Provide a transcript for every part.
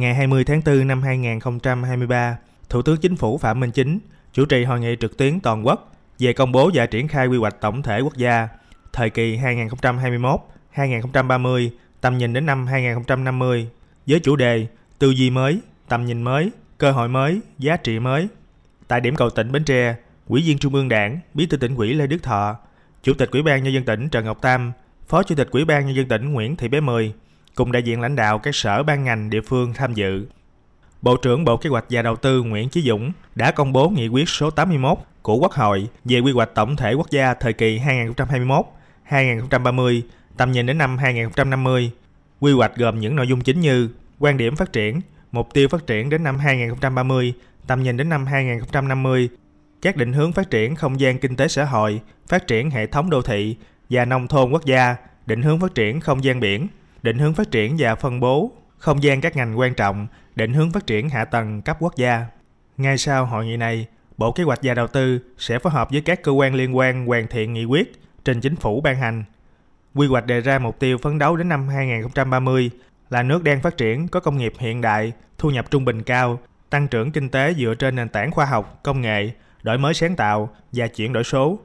ngày 20 tháng 4 năm 2023, Thủ tướng Chính phủ Phạm Minh Chính chủ trì hội nghị trực tuyến toàn quốc về công bố và triển khai quy hoạch tổng thể quốc gia thời kỳ 2021-2030, tầm nhìn đến năm 2050 với chủ đề Tư duy mới, tầm nhìn mới, cơ hội mới, giá trị mới. Tại điểm cầu tỉnh Bến Tre, Quỹ viên Trung ương Đảng, Bí thư tỉnh ủy Lê Đức Thọ, Chủ tịch Ủy ban nhân dân tỉnh Trần Ngọc Tam, Phó Chủ tịch Ủy ban nhân dân tỉnh Nguyễn Thị Bé Mười cùng đại diện lãnh đạo các sở ban ngành địa phương tham dự. Bộ trưởng Bộ Kế hoạch và Đầu tư Nguyễn Chí Dũng đã công bố nghị quyết số 81 của Quốc hội về quy hoạch tổng thể quốc gia thời kỳ 2021-2030, tầm nhìn đến năm 2050. Quy hoạch gồm những nội dung chính như quan điểm phát triển, mục tiêu phát triển đến năm 2030, tầm nhìn đến năm 2050, các định hướng phát triển không gian kinh tế xã hội, phát triển hệ thống đô thị và nông thôn quốc gia, định hướng phát triển không gian biển, định hướng phát triển và phân bố, không gian các ngành quan trọng, định hướng phát triển hạ tầng cấp quốc gia. Ngay sau hội nghị này, Bộ Kế hoạch và Đầu tư sẽ phối hợp với các cơ quan liên quan hoàn thiện nghị quyết trình chính phủ ban hành. Quy hoạch đề ra mục tiêu phấn đấu đến năm 2030 là nước đang phát triển có công nghiệp hiện đại, thu nhập trung bình cao, tăng trưởng kinh tế dựa trên nền tảng khoa học, công nghệ, đổi mới sáng tạo và chuyển đổi số,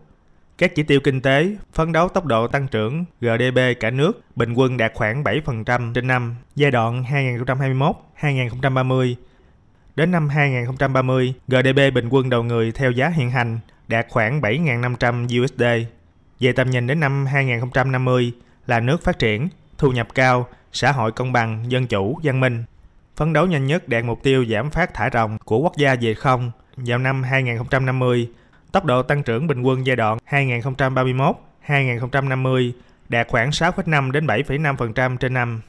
các chỉ tiêu kinh tế phấn đấu tốc độ tăng trưởng GDP cả nước bình quân đạt khoảng 7% trên năm giai đoạn 2021-2030. Đến năm 2030, GDP bình quân đầu người theo giá hiện hành đạt khoảng 7.500 USD. Về tầm nhìn đến năm 2050 là nước phát triển, thu nhập cao, xã hội công bằng, dân chủ, văn minh. Phấn đấu nhanh nhất đạt mục tiêu giảm phát thải ròng của quốc gia về không vào năm 2050 Tốc độ tăng trưởng bình quân giai đoạn 2031-2050 đạt khoảng 6,5 đến 7,5% trên năm.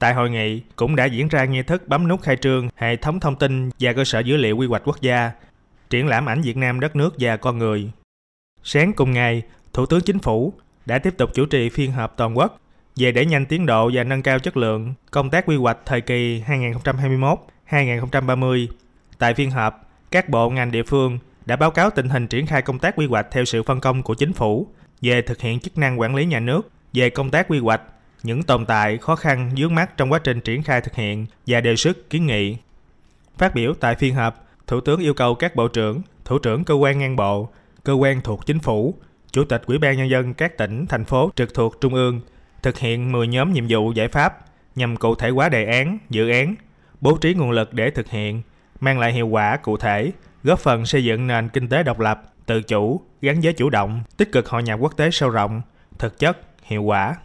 Tại hội nghị cũng đã diễn ra nghi thức bấm nút khai trương hệ thống thông tin và cơ sở dữ liệu quy hoạch quốc gia, triển lãm ảnh Việt Nam đất nước và con người. Sáng cùng ngày, Thủ tướng Chính phủ đã tiếp tục chủ trì phiên họp toàn quốc về đẩy nhanh tiến độ và nâng cao chất lượng công tác quy hoạch thời kỳ 2021-2030. Tại phiên họp, các bộ ngành địa phương đã báo cáo tình hình triển khai công tác quy hoạch theo sự phân công của chính phủ về thực hiện chức năng quản lý nhà nước về công tác quy hoạch, những tồn tại, khó khăn vướng mắt trong quá trình triển khai thực hiện và đề xuất kiến nghị. Phát biểu tại phiên họp, Thủ tướng yêu cầu các bộ trưởng, thủ trưởng cơ quan ngang bộ, cơ quan thuộc chính phủ, chủ tịch Ủy ban nhân dân các tỉnh, thành phố trực thuộc trung ương thực hiện 10 nhóm nhiệm vụ giải pháp nhằm cụ thể hóa đề án, dự án, bố trí nguồn lực để thực hiện, mang lại hiệu quả cụ thể, góp phần xây dựng nền kinh tế độc lập, tự chủ, gắn với chủ động, tích cực hội nhập quốc tế sâu rộng, thực chất, hiệu quả.